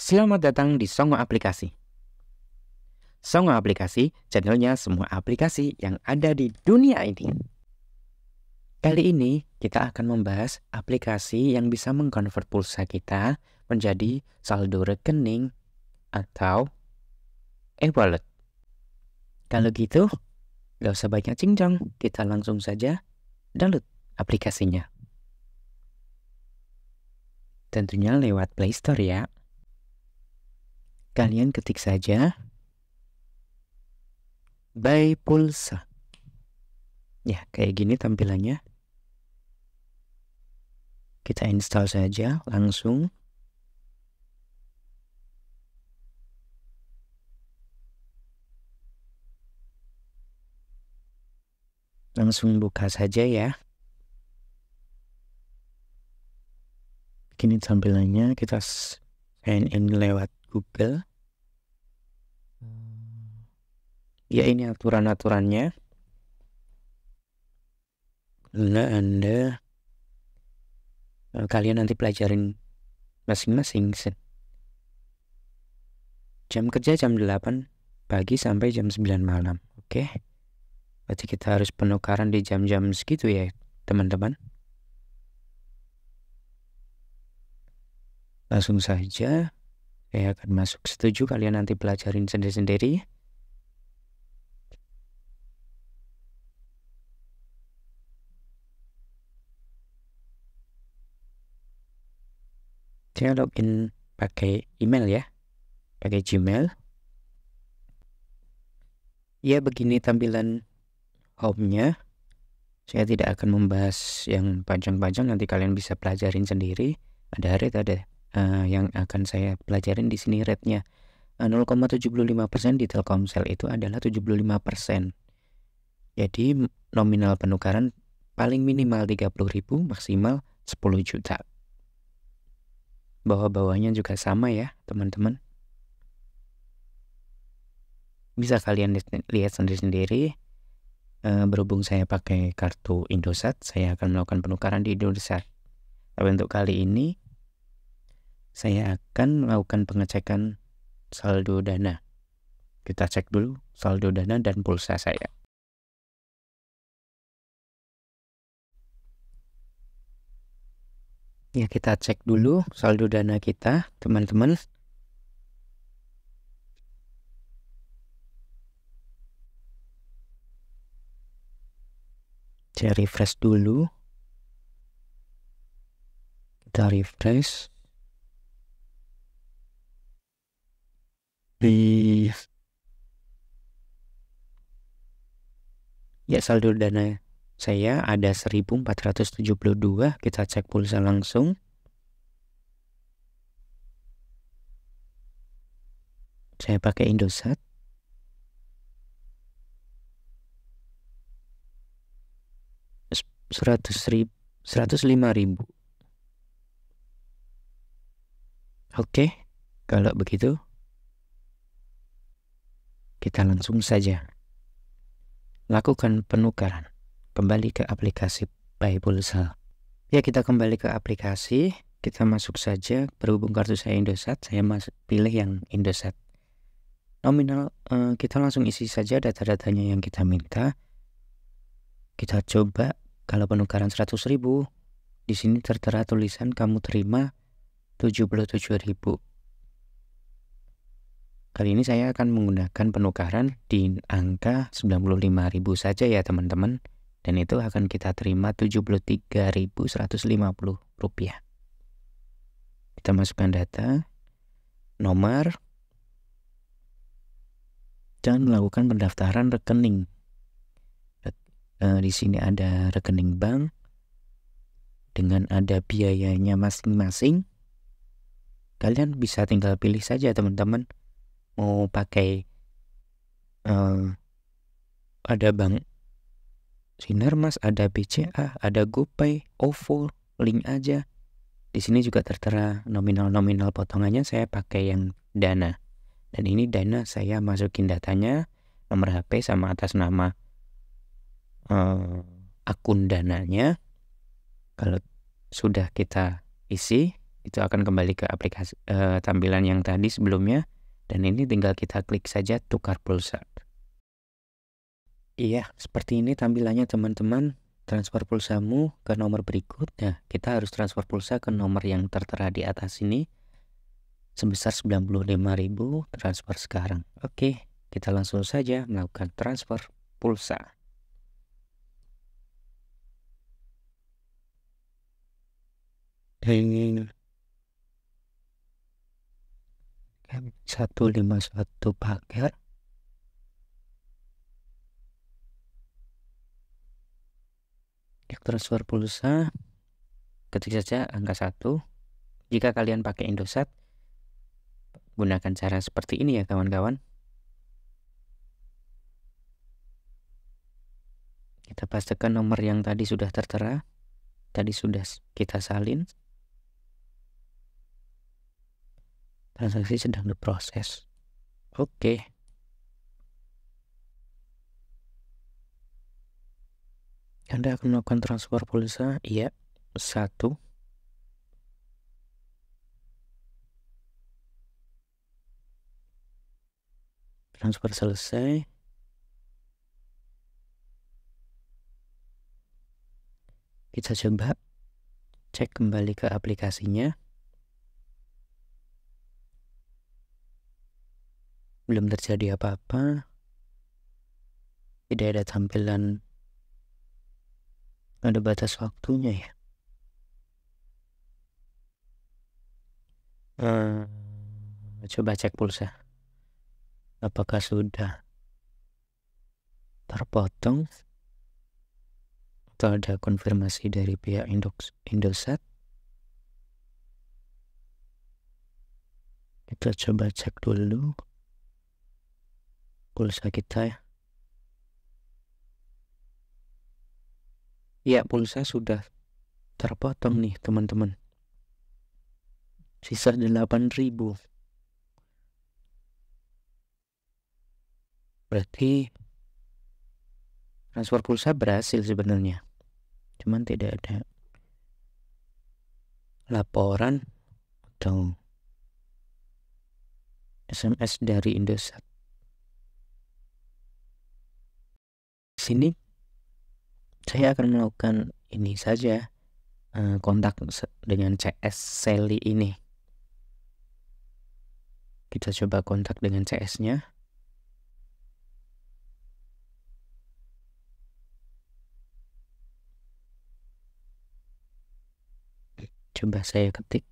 Selamat datang di Songo Aplikasi. Songo Aplikasi, channelnya semua aplikasi yang ada di dunia ini. Kali ini kita akan membahas aplikasi yang bisa mengkonvert pulsa kita menjadi saldo rekening atau e-wallet. Kalau gitu, gak usah banyak cincang, kita langsung saja download aplikasinya. Tentunya lewat Play Store ya kalian ketik saja by pulsa. Ya, kayak gini tampilannya. Kita install saja langsung. Langsung buka saja ya. Gini tampilannya kita sign in lewat Google. ya ini aturan-aturannya nah anda eh, kalian nanti pelajarin masing-masing jam kerja jam 8 pagi sampai jam 9 malam oke okay? berarti kita harus penukaran di jam-jam segitu ya teman-teman langsung saja saya akan masuk setuju kalian nanti pelajarin sendiri-sendiri saya login pakai email ya pakai Gmail ya begini tampilan home-nya saya tidak akan membahas yang panjang-panjang nanti kalian bisa pelajarin sendiri ada rate ada uh, yang akan saya pelajarin di sini rate-nya eh, uh, 0,75% di Telkomsel itu adalah 75% jadi nominal penukaran paling minimal 30.000 maksimal 10 juta bahwa bawahnya juga sama ya teman-teman. Bisa kalian lihat sendiri-sendiri. Eh, berhubung saya pakai kartu Indosat, saya akan melakukan penukaran di Indosat. Tapi nah, untuk kali ini, saya akan melakukan pengecekan saldo dana. Kita cek dulu saldo dana dan pulsa saya. Ya kita cek dulu saldo dana kita teman-teman. Saya refresh dulu. Kita refresh. Di ya saldo dana saya ada 1472 kita cek pulsa langsung saya pakai Indosat seratus ribu seratus lima ribu oke kalau begitu kita langsung saja lakukan penukaran kembali ke aplikasi Paypulsa. Ya, kita kembali ke aplikasi. Kita masuk saja berhubung kartu saya Indosat, saya masuk pilih yang Indosat. Nominal eh, kita langsung isi saja data-datanya yang kita minta. Kita coba kalau penukaran 100.000 di sini tertera tulisan kamu terima 77.000. Kali ini saya akan menggunakan penukaran di angka 95.000 saja ya teman-teman dan itu akan kita terima 73.150 rupiah. Kita masukkan data, nomor, dan melakukan pendaftaran rekening. Eh, di sini ada rekening bank dengan ada biayanya masing-masing. Kalian bisa tinggal pilih saja teman-teman mau pakai uh, ada bank Sinarmas, ada BCA, iya. ada GoPay, OVO, link aja. Di sini juga tertera nominal-nominal potongannya saya pakai yang Dana. Dan ini Dana saya masukin datanya, nomor HP sama atas nama eh, akun dananya. Kalau sudah kita isi, itu akan kembali ke aplikasi eh, tampilan yang tadi sebelumnya dan ini tinggal kita klik saja tukar pulsa. Iya, seperti ini tampilannya teman-teman. Transfer pulsa mu ke nomor berikut. Nah, kita harus transfer pulsa ke nomor yang tertera di atas ini sebesar 95.000 transfer sekarang. Oke, kita langsung saja melakukan transfer pulsa. satu lima satu paket transfer pulsa ketik saja angka 1 jika kalian pakai Indosat gunakan cara seperti ini ya kawan-kawan kita pastikan nomor yang tadi sudah tertera tadi sudah kita salin transaksi sedang diproses oke okay. Anda akan melakukan transfer pulsa? Iya, satu. Transfer selesai. Kita coba cek kembali ke aplikasinya. Belum terjadi apa-apa. Tidak ada tampilan ada batas waktunya ya hmm, coba cek pulsa apakah sudah terpotong atau ada konfirmasi dari pihak Indox, Indosat kita coba cek dulu pulsa kita ya ya pulsa sudah terpotong nih teman-teman sisa 8000 berarti transfer pulsa berhasil sebenarnya cuman tidak ada laporan atau SMS dari Indosat sini saya akan melakukan ini saja eh, kontak dengan CS Sally ini kita coba kontak dengan CS-nya coba saya ketik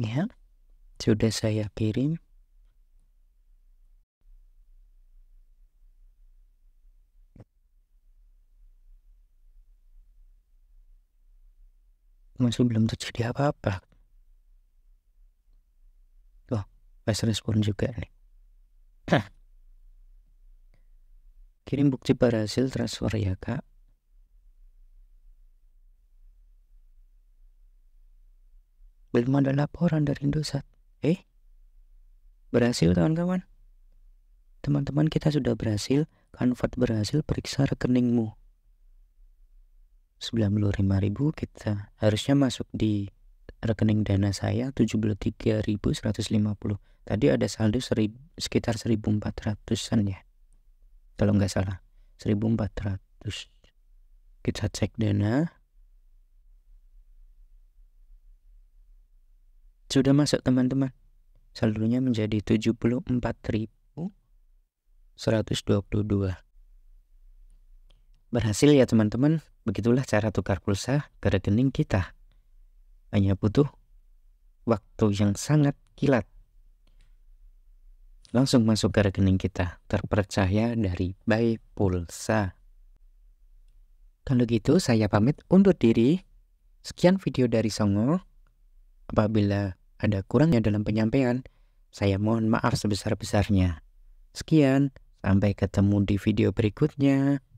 ya sudah saya kirim masih belum terjadi apa-apa loh pas respon juga nih kirim bukti berhasil transfer ya kak belum ada laporan dari Indosat. Eh? Berhasil teman-teman? Teman-teman kita sudah berhasil, convert berhasil periksa rekeningmu. 95.000 kita harusnya masuk di rekening dana saya 73.150. Tadi ada saldo seri, sekitar 1.400-an ya. Kalau nggak salah, 1.400. Kita cek dana sudah masuk teman-teman saldonya menjadi 74.122 berhasil ya teman-teman begitulah cara tukar pulsa ke rekening kita hanya butuh waktu yang sangat kilat langsung masuk ke rekening kita terpercaya dari Bay Pulsa kalau gitu saya pamit untuk diri sekian video dari Songo apabila ada kurangnya dalam penyampaian, saya mohon maaf sebesar-besarnya. Sekian, sampai ketemu di video berikutnya.